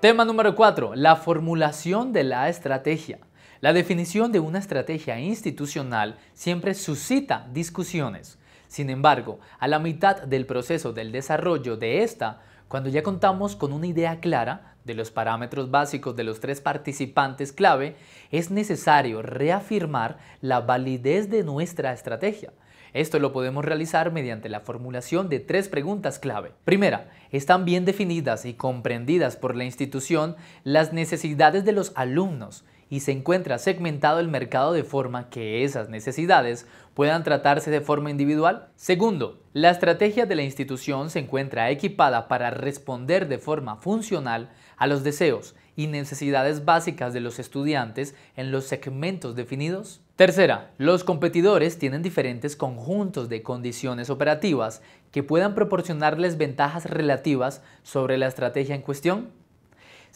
Tema número 4. La formulación de la estrategia. La definición de una estrategia institucional siempre suscita discusiones. Sin embargo, a la mitad del proceso del desarrollo de esta, cuando ya contamos con una idea clara de los parámetros básicos de los tres participantes clave, es necesario reafirmar la validez de nuestra estrategia esto lo podemos realizar mediante la formulación de tres preguntas clave. Primera, ¿están bien definidas y comprendidas por la institución las necesidades de los alumnos? y se encuentra segmentado el mercado de forma que esas necesidades puedan tratarse de forma individual. Segundo, la estrategia de la institución se encuentra equipada para responder de forma funcional a los deseos y necesidades básicas de los estudiantes en los segmentos definidos. Tercera, los competidores tienen diferentes conjuntos de condiciones operativas que puedan proporcionarles ventajas relativas sobre la estrategia en cuestión.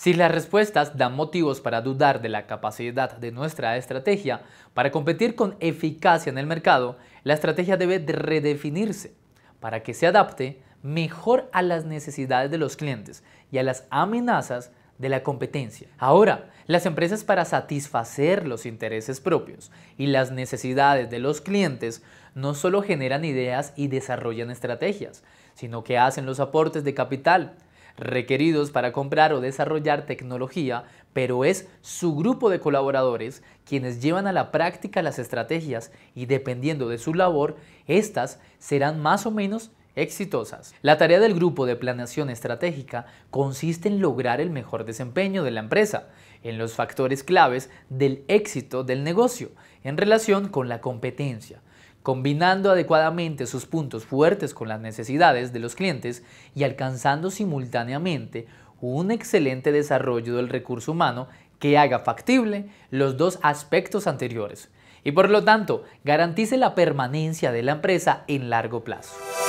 Si las respuestas dan motivos para dudar de la capacidad de nuestra estrategia para competir con eficacia en el mercado, la estrategia debe redefinirse para que se adapte mejor a las necesidades de los clientes y a las amenazas de la competencia. Ahora, las empresas para satisfacer los intereses propios y las necesidades de los clientes no solo generan ideas y desarrollan estrategias, sino que hacen los aportes de capital, requeridos para comprar o desarrollar tecnología, pero es su grupo de colaboradores quienes llevan a la práctica las estrategias y dependiendo de su labor, estas serán más o menos exitosas. La tarea del grupo de planeación estratégica consiste en lograr el mejor desempeño de la empresa, en los factores claves del éxito del negocio, en relación con la competencia combinando adecuadamente sus puntos fuertes con las necesidades de los clientes y alcanzando simultáneamente un excelente desarrollo del recurso humano que haga factible los dos aspectos anteriores y por lo tanto garantice la permanencia de la empresa en largo plazo.